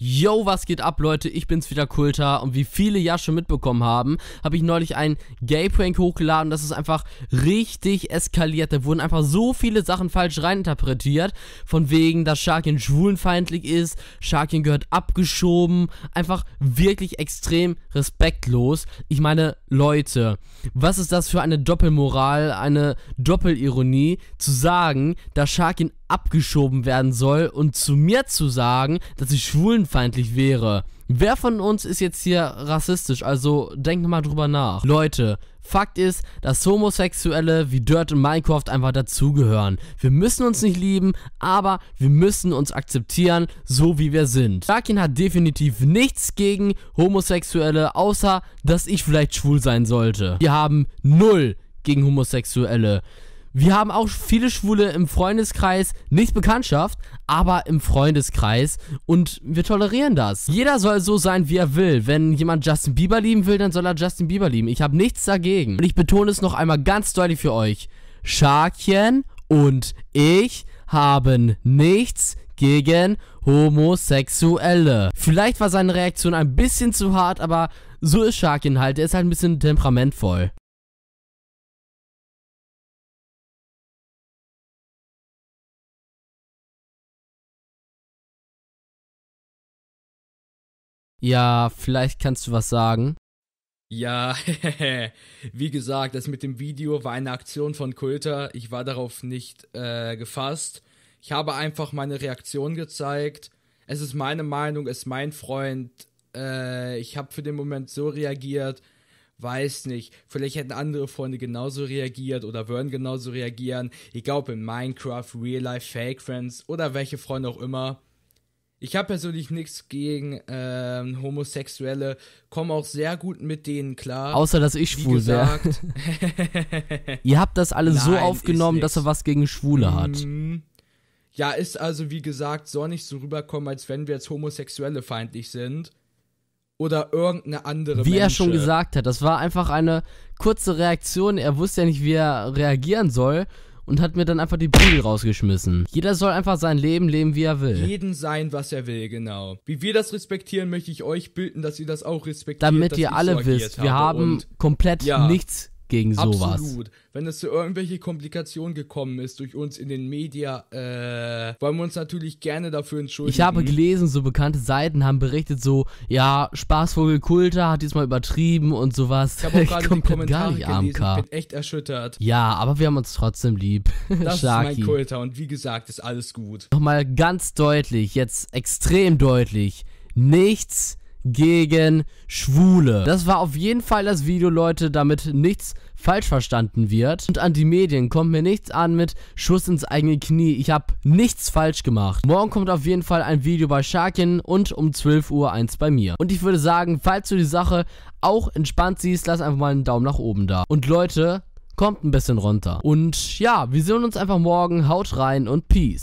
Yo, was geht ab, Leute? Ich bin's wieder, Kulta. Und wie viele ja schon mitbekommen haben, habe ich neulich einen Gay-Prank hochgeladen. Das ist einfach richtig eskaliert. Da wurden einfach so viele Sachen falsch reininterpretiert. Von wegen, dass Sharkin schwulenfeindlich ist, Sharkin gehört abgeschoben. Einfach wirklich extrem respektlos. Ich meine, Leute, was ist das für eine Doppelmoral, eine Doppelironie, zu sagen, dass Sharkin abgeschoben werden soll und zu mir zu sagen, dass ich schwulenfeindlich wäre. Wer von uns ist jetzt hier rassistisch? Also denkt mal drüber nach. Leute, Fakt ist, dass Homosexuelle wie Dirt und Minecraft einfach dazugehören. Wir müssen uns nicht lieben, aber wir müssen uns akzeptieren, so wie wir sind. Darkin hat definitiv nichts gegen Homosexuelle, außer dass ich vielleicht schwul sein sollte. Wir haben null gegen Homosexuelle wir haben auch viele Schwule im Freundeskreis, nicht Bekanntschaft, aber im Freundeskreis und wir tolerieren das. Jeder soll so sein, wie er will. Wenn jemand Justin Bieber lieben will, dann soll er Justin Bieber lieben. Ich habe nichts dagegen. Und ich betone es noch einmal ganz deutlich für euch. Scharkchen und ich haben nichts gegen Homosexuelle. Vielleicht war seine Reaktion ein bisschen zu hart, aber so ist Sharkin halt. Er ist halt ein bisschen temperamentvoll. Ja, vielleicht kannst du was sagen. Ja, wie gesagt, das mit dem Video war eine Aktion von Kulter. Ich war darauf nicht äh, gefasst. Ich habe einfach meine Reaktion gezeigt. Es ist meine Meinung, es ist mein Freund. Äh, ich habe für den Moment so reagiert. Weiß nicht. Vielleicht hätten andere Freunde genauso reagiert oder würden genauso reagieren. Egal ob in Minecraft, Real Life, Fake Friends oder welche Freunde auch immer. Ich habe persönlich nichts gegen ähm, Homosexuelle, komme auch sehr gut mit denen klar. Außer dass ich schwul wäre. ihr habt das alles Nein, so aufgenommen, dass er was gegen Schwule hat. Mhm. Ja, ist also wie gesagt, soll nicht so rüberkommen, als wenn wir jetzt Homosexuelle feindlich sind. Oder irgendeine andere. Wie Menschen. er schon gesagt hat, das war einfach eine kurze Reaktion. Er wusste ja nicht, wie er reagieren soll und hat mir dann einfach die Bügel rausgeschmissen. Jeder soll einfach sein Leben leben, wie er will. Jeden sein, was er will, genau. Wie wir das respektieren, möchte ich euch bitten, dass ihr das auch respektiert. Damit ihr alle wisst, wir haben komplett ja. nichts gegen sowas. Absolut. Wenn es zu irgendwelche Komplikationen gekommen ist durch uns in den Media, äh, wollen wir uns natürlich gerne dafür entschuldigen. Ich habe gelesen, so bekannte Seiten haben berichtet, so, ja, Spaßvogel Kulter hat diesmal übertrieben und sowas. Ich habe auch gerade die Kommentare gelesen, AMK. ich bin echt erschüttert. Ja, aber wir haben uns trotzdem lieb. Das ist mein Kulter und wie gesagt, ist alles gut. Nochmal ganz deutlich, jetzt extrem deutlich, nichts gegen Schwule. Das war auf jeden Fall das Video, Leute, damit nichts falsch verstanden wird. Und an die Medien kommt mir nichts an mit Schuss ins eigene Knie. Ich habe nichts falsch gemacht. Morgen kommt auf jeden Fall ein Video bei Sharkin und um 12 Uhr eins bei mir. Und ich würde sagen, falls du die Sache auch entspannt siehst, lass einfach mal einen Daumen nach oben da. Und Leute, kommt ein bisschen runter. Und ja, wir sehen uns einfach morgen. Haut rein und Peace.